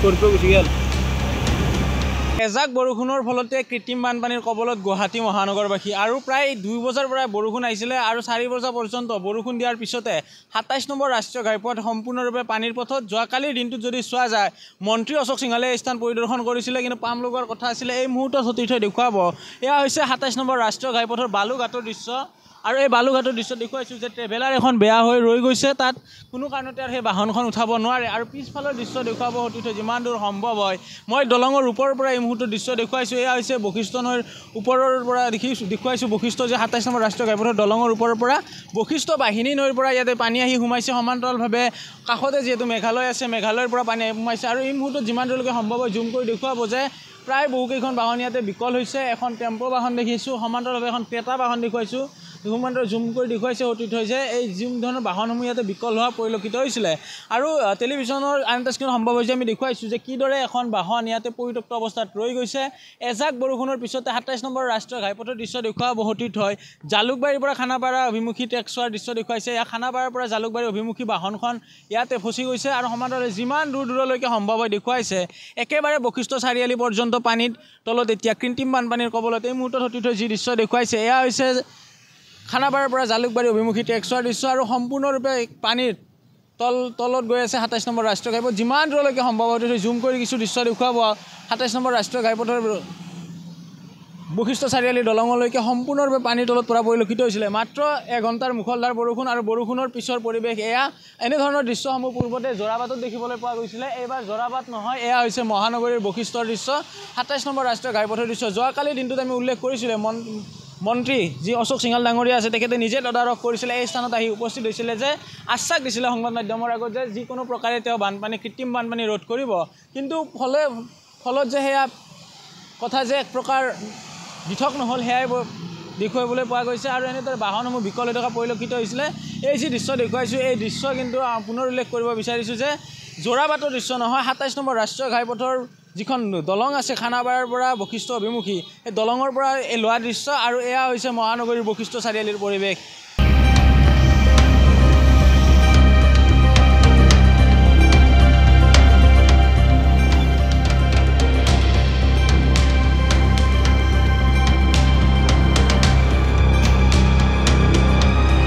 Scorpio' গুচি গ'ল এজাক বৰষুণৰ ফলতে কৃত্ৰিম বানপানীৰ কবলত গুৱাহাটী মহানগৰবাসী আৰু প্ৰায় দুই বজাৰ পৰাই বৰষুণ আহিছিলে আৰু চাৰি বজা পৰ্যন্ত বৰষুণ দিয়াৰ পিছতে সাতাইছ নম্বৰ ৰাষ্ট্ৰীয় ঘাইপথ সম্পূৰ্ণৰূপে পানীৰ পথত যোৱাকালিৰ দিনটোত যদি চোৱা যায় মন্ত্ৰী অশোক সিংহালে এই স্থান পৰিদৰ্শন কৰিছিলে কিন্তু পাম লগোৱাৰ কথা আছিলে এই মুহূৰ্তত সতীৰ্থই দেখুৱাব এয়া হৈছে সাতাইছ নম্বৰ ৰাষ্ট্ৰীয় ঘাইপথৰ বালুঘাটৰ দৃশ্য আৰু এই বালুঘাটৰ দৃশ্য দেখুৱাইছোঁ যে ট্ৰেভেলাৰ এখন বেয়া হৈ ৰৈ গৈছে তাত কোনো কাৰণতে আৰু সেই বাহনখন উঠাব নোৱাৰে আৰু পিছফালৰ দৃশ্য দেখুৱাব সতীৰ্থ যিমান দূৰ সম্ভৱ হয় মই দলঙৰ ওপৰৰ পৰা এই মুহূৰ্তৰ দৃশ্য দেখুৱাইছোঁ এয়া হৈছে বশিষ্ঠ নৈৰ ওপৰৰ পৰা দেখি দেখুৱাইছোঁ বশিষ্ঠ যে সাতাইছ নম্বৰ ৰাষ্ট্ৰীয় ঘাইপথৰ দলঙৰ ওপৰৰ পৰা বশিষ্ঠ বাহিনী নৈৰ পৰা ইয়াতে পানী আহি সোমাইছে সমান্তৰালভাৱে কাষতে যিহেতু মেঘালয় আছে মেঘালয়ৰ পৰা পানী আহি সোমাইছে আৰু এই মুহূৰ্তত যিমান দূৰলৈকে সম্ভৱ হয় জুম কৰি দেখুৱাব যে প্ৰায় বহুকেইখন বাহন ইয়াতে বিকল হৈছে এখন টেম্পো বাহন দেখিছোঁ সমান্তৰালভাৱে এখন পেটা বাহন দেখুৱাইছোঁ শুধুমাত্ৰ জুম কৰি দেখুৱাইছে অতীত হৈছে এই জুম ধৰণৰ বাহনসমূহ ইয়াতে বিকল হোৱা পৰিলক্ষিত হৈছিলে আৰু টেলিভিশ্যনৰ আন এটা স্ক্ৰীণত সম্ভৱ হৈছে আমি দেখুৱাইছোঁ যে কিদৰে এখন বাহন ইয়াতে পৰিত্যক্ত অৱস্থাত ৰৈ গৈছে এজাক বৰষুণৰ পিছতে সাতাইছ নম্বৰ ৰাষ্ট্ৰীয় ঘাইপথৰ দৃশ্য দেখুৱা বহুতীত হয় জালুকবাৰীৰ পৰা খানাপাৰা অভিমুখী টেক্স দৃশ্য দেখুৱাইছে ইয়াৰ খানাপাৰাৰ পৰা জালুকবাৰী অভিমুখী বাহনখন ইয়াতে ফচি গৈছে আৰু সমান্তৰালে যিমান দূৰ দূৰলৈকে সম্ভৱ হৈ দেখুৱাইছে একেবাৰে বশিষ্ঠ চাৰিআলি পৰ্যন্ত পানীত তলত এতিয়া কৃত্ৰিম বানপানীৰ কবলত এই মুহূৰ্তত সতীত হৈ যি দৃশ্য দেখুৱাইছে এয়া হৈছে খানাবাৰীৰ পৰা জালুকবাৰী অভিমুখী টেক্সোৱাৰ দৃশ্য আৰু সম্পূৰ্ণৰূপে পানীৰ তল তলত গৈ আছে সাতাইছ নম্বৰ ৰাষ্ট্ৰীয় ঘাইপথ যিমান দূৰলৈকে সম্ভৱ হৈছে জুম কৰি কিছু দৃশ্য দেখুৱাব সাতাইছ নম্বৰ ৰাষ্ট্ৰীয় ঘাইপথৰ বশিষ্ঠ চাৰিআলি দলঙলৈকে সম্পূৰ্ণৰূপে পানীৰ তলত পৰা পৰিলক্ষিত হৈছিলে মাত্ৰ এঘণ্টাৰ মুখলধাৰ বৰষুণ আৰু বৰষুণৰ পিছৰ পৰিৱেশ এয়া এনেধৰণৰ দৃশ্যসমূহ পূৰ্বতে জৰাবাটত দেখিবলৈ পোৱা গৈছিলে এইবাৰ জৰাবাট নহয় এয়া হৈছে মহানগৰীৰ বশিষ্ঠৰ দৃশ্য সাতাইছ নম্বৰ ৰাষ্ট্ৰীয় ঘাইপথৰ দৃশ্য যোৱাকালি দিনটোত আমি উল্লেখ কৰিছিলোঁ মন মন্ত্ৰী যি অশোক সিঙাল ডাঙৰীয়া আছে তেখেতে নিজে তদাৰক কৰিছিলে এই স্থানত আহি উপস্থিত হৈছিলে যে আশ্বাস দিছিলে সংবাদ মাধ্যমৰ আগত যে যিকোনো প্ৰকাৰে তেওঁ বানপানী কৃত্ৰিম বানপানী ৰোধ কৰিব কিন্তু ফলে ফলত যে সেয়া কথা যে এক প্ৰকাৰ পৃথক নহ'ল সেয়াই দেখুৱাবলৈ পোৱা গৈছে আৰু এনেদৰে বাহনসমূহ বিকল হৈ থকা পৰিলক্ষিত হৈছিলে এই যি দৃশ্য দেখুৱাইছোঁ এই দৃশ্য কিন্তু পুনৰ উল্লেখ কৰিব বিচাৰিছোঁ যে যোৰাবাটৰ দৃশ্য নহয় সাতাইছ নম্বৰ ৰাষ্ট্ৰীয় ঘাইপথৰ যিখন দলং আছে খানাবাৰাৰ পৰা বশিষ্ঠ অভিমুখী সেই দলঙৰ পৰা লোৱা দৃশ্য আৰু এয়া হৈছে মহানগৰীৰ বশিষ্ঠ চাৰিআলিৰ পৰিৱেশ